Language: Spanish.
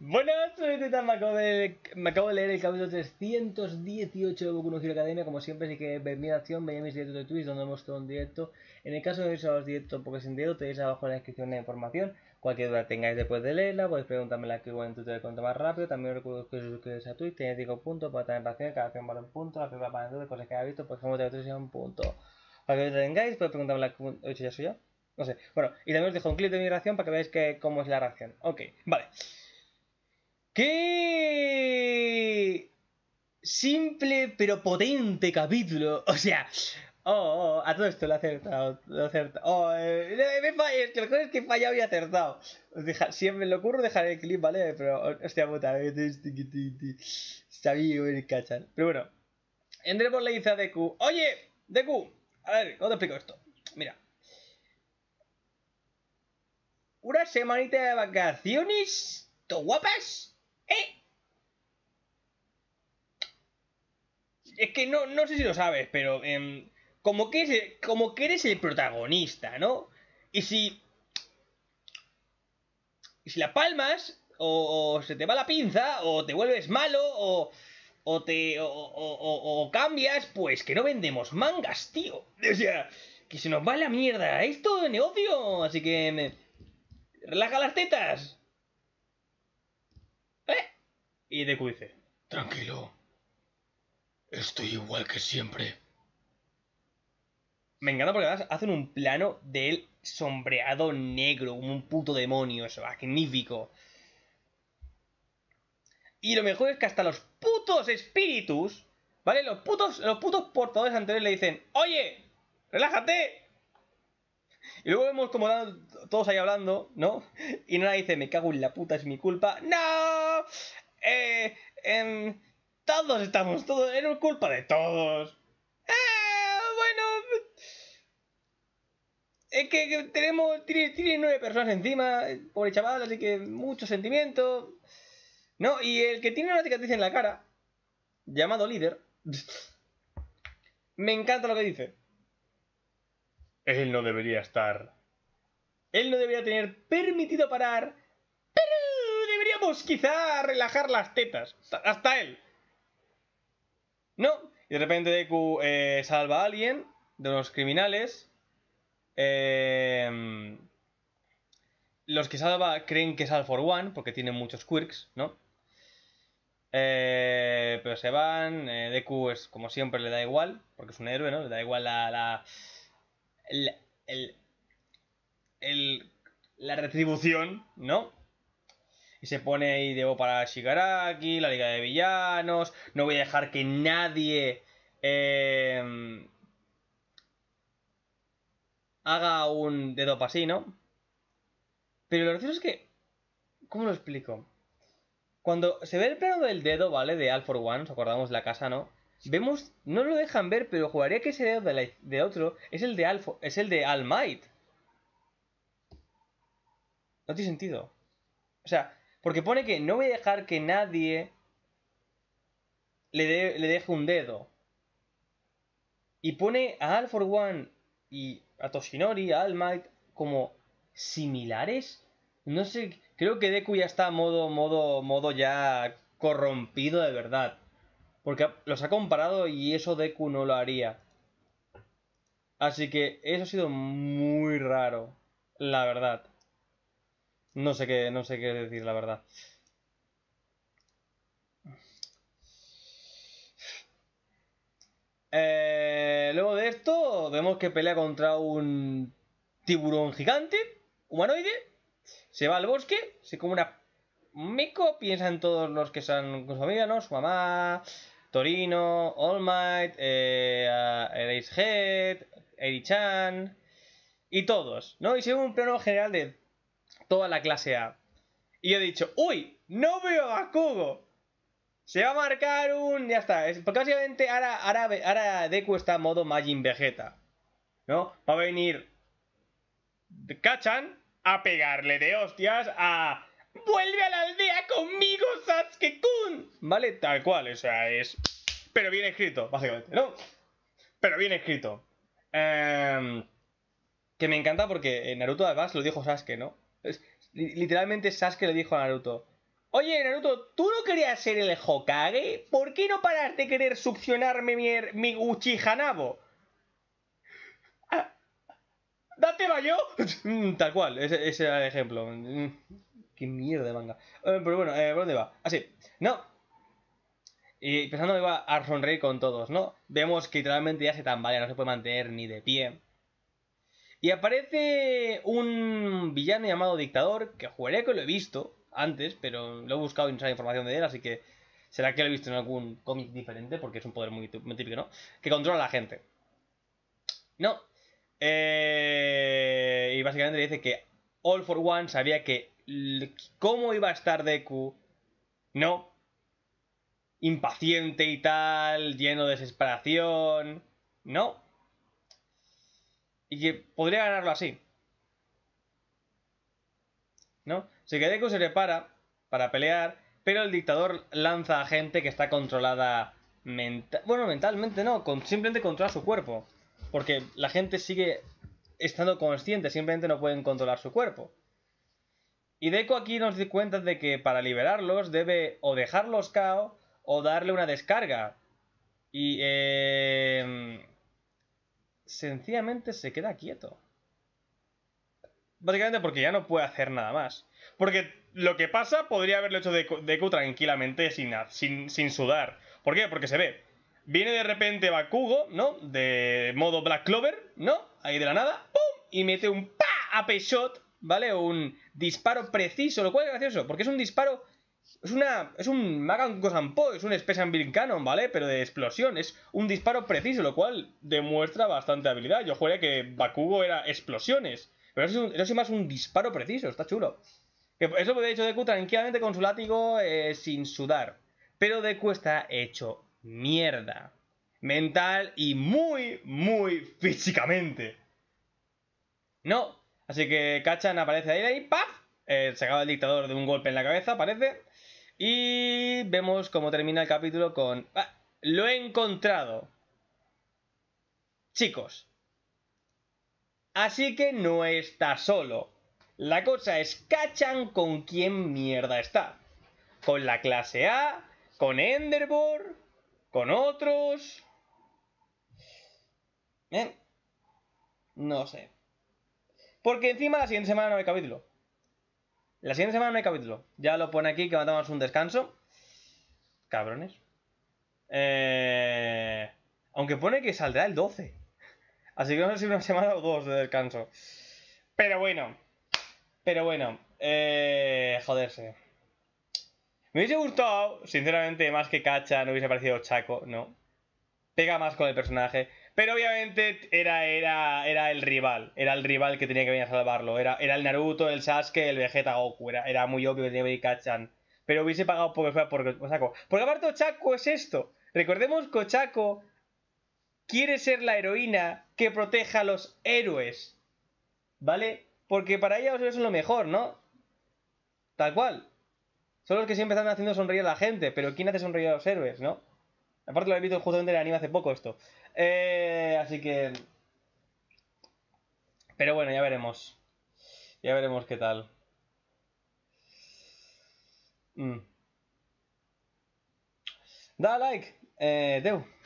Buenas, soy Titan, me acabo, de, leer el capítulo 318 de Boku no Hero Academia, como siempre, así que mi acción, veis mis directos de Twitch, donde hemos todo en directo. En el caso de que los directos porque sin directo, tenéis abajo en la descripción la información. Cualquier duda tengáis después de leerla, podéis preguntarme preguntármela aquí o en Twitter cuanto más rápido. También os recuerdo que os suscribáis a Twitch, tenéis 5 puntos para tener reacciones, cada acción vale un punto, la primera para de cosas que habéis visto, por pues, ejemplo, de a un punto. Para que tengáis, podéis preguntarme la... ¿He hecho ya soy yo? No sé. Bueno, y también os dejo un clip de mi reacción para que veáis que, cómo es la reacción. Ok, vale. ¡Qué simple pero potente capítulo! O sea, oh, oh, a todo esto lo he acertado. Lo he acertado. Oh, eh, eh, me fallé, es que lo es que he fallado y he acertado. Deja, si me lo ocurro dejaré el clip, ¿vale? Pero, hostia puta, eh, sabía el cachar. Pero bueno, por le dice a Deku: Oye, Deku, a ver, ¿cómo te explico esto? Mira. Una semanita de vacaciones, to guapas, eh. Es que no, no sé si lo sabes, pero em, como, que como eres el protagonista, ¿no? Y si... Y si la palmas, o, se te va la pinza, o te vuelves malo, o o te o, o, cambias, pues que no vendemos mangas, tío. O sea, que se nos va la mierda esto de negocio, así que relaja las tetas. Y de dice, tranquilo, estoy igual que siempre. Me encanta porque además hacen un plano del sombreado negro, como un puto demonio, eso, magnífico. Y lo mejor es que hasta los putos espíritus, ¿vale? Los putos, los putos portadores anteriores le dicen, oye, relájate. Y luego vemos como todos ahí hablando, ¿no? Y nada dice, me cago en la puta, es mi culpa. ¡No! Eh, em, todos estamos, todos, es culpa de todos. Eh, bueno, es que, tenemos, tiene, nueve personas encima, pobre chaval, así que mucho sentimiento. No, y el que tiene una cicatriz en la cara, llamado líder, me encanta lo que dice. Él no debería estar. Él no debería tener permitido parar quizá a relajar las tetas. Hasta él. No. Y de repente Deku eh, salva a alguien de los criminales. Em, los que salva creen que es All for One, porque tiene muchos quirks, ¿no? Eh, pero se van. Eh, Deku es como siempre, le da igual, porque es un héroe, ¿no? Le da igual la. la, la retribución, ¿no? y se pone ahí Debo para Shigaraki, la Liga de Villanos, no voy a dejar que nadie em, haga un dedo así, ¿no? Pero lo gracioso es que, ¿cómo lo explico? Cuando se ve el plano del dedo, ¿vale? De All for One, nos acordamos la casa, ¿no? Vemos, no lo dejan ver, pero jugaría que ese dedo de, de otro es el de, Alfo. es el de All Might. No tiene sentido. O sea, porque pone que no voy a dejar que nadie le, deje un dedo. Y pone a All for One y a Toshinori, a All Might, como similares. No sé, creo que Deku ya está modo, modo, modo ya corrompido de verdad. Porque los ha comparado y eso Deku no lo haría. Así que eso ha sido muy raro, la verdad. No sé qué, no sé qué decir, la verdad. Eh, luego de esto, vemos que pelea contra un tiburón gigante, humanoide. Se va al bosque, se come una mico, piensa en todos los que son con su familia, ¿no? Su mamá, Torino, All Might, eh, Head, chan y todos, ¿no? Y se un plano general de toda la clase A. Y he dicho, uy, no veo a Kugo. Se va a marcar un... Ya está. porque básicamente ahora, ahora, ahora Deku está en modo Majin Vegeta. ¿No? Va a venir... Kachan a pegarle de hostias a... ¡Vuelve a la aldea conmigo, Sasuke-kun! ¿Vale? Tal cual, o sea, es... Pero bien escrito, básicamente, ¿no? Pero bien escrito. Em, que me encanta porque Naruto además lo dijo Sasuke, ¿no? Literalmente Sasuke le dijo a Naruto, oye Naruto, ¿tú no querías ser el Hokage? ¿Por qué no paras de querer succionarme mi, mi Uchiha Nabo? yo? Ah, ¡Date mm, Tal cual, ese, era el ejemplo. Mm, qué mierda de manga. Eh, pero bueno, eh, ¿por dónde va? Así, ah, no. Y pensando que iba a sonreír con todos, ¿no? Vemos que literalmente ya se tambalea, no se puede mantener ni de pie y aparece un villano llamado Dictador, que jugaré que lo he visto antes, pero lo he buscado y no información de él, así que será que lo he visto en algún cómic diferente, porque es un poder muy, típico, ¿no? Que controla a la gente. No. Eh, y básicamente dice que All for One sabía que cómo iba a estar Deku. No. Impaciente y tal, lleno de desesperación. No. Y que podría ganarlo así. ¿No? que Deku se prepara para pelear, pero el dictador lanza a gente que está controlada mental. Bueno, mentalmente no, simplemente controla su cuerpo. Porque la gente sigue estando consciente, simplemente no pueden controlar su cuerpo. Y Deco aquí nos di cuenta de que para liberarlos debe o dejarlos cao o darle una descarga. Y eh, sencillamente se queda quieto. Básicamente porque ya no puede hacer nada más. Porque lo que pasa podría haberlo hecho de ku tranquilamente sin, sin, sudar. ¿Por qué? Porque se ve. Viene de repente Bakugo, ¿no? De modo Black Clover, ¿no? Ahí de la nada, ¡pum! Y mete un pa a Shot, ¿vale? Un disparo preciso, lo cual es gracioso, porque es un disparo es una. Es un Magan cosampo, es un Special Bill Cannon, ¿vale? Pero de explosión, es un disparo preciso, lo cual demuestra bastante habilidad. Yo juré que Bakugo era explosiones. Pero eso es, más un disparo preciso, está chulo. Eso puede hecho Deku tranquilamente con su látigo eh, sin sudar. Pero Deku está hecho mierda. Mental y muy, muy físicamente. No. Así que Kachan aparece ahí y ¡paf! Eh, se acaba el dictador de un golpe en la cabeza, parece. Y vemos cómo termina el capítulo con... Ah, ¡Lo he encontrado! Chicos. Así que no está solo. La cosa es, cachan con quién mierda está. Con la clase A, con Enderbor, con otros... Eh, no sé. Porque encima la siguiente semana no hay capítulo. La siguiente semana no hay capítulo. Ya lo pone aquí que matamos un descanso. Cabrones. Eh, aunque pone que saldrá el 12. Así que no sé si una semana o dos de descanso. Pero bueno. Pero bueno. Eh, Joderse. Me hubiese gustado, sinceramente, más que Cacha, no hubiese parecido Chaco, ¿no? Pega más con el personaje. Pero obviamente era, era, era el rival, era el rival que tenía que venir a salvarlo. Era, era el Naruto, el Sasuke, el Vegeta Goku. Era, muy obvio que tenía que venir Pero hubiese pagado porque fuera por Kochako. Porque aparte Ochako es esto. Recordemos que Chaco quiere ser la heroína que proteja a los héroes. ¿Vale? Porque para ella los héroes son lo mejor, ¿no? Tal cual. Son los que siempre están haciendo sonreír a la gente, pero ¿quién hace sonreír a los héroes, no? Aparte lo he visto justamente en el anime hace poco esto. Eh, así que... Pero bueno, ya veremos. Ya veremos qué tal. Mm. Da like, eh, Deu.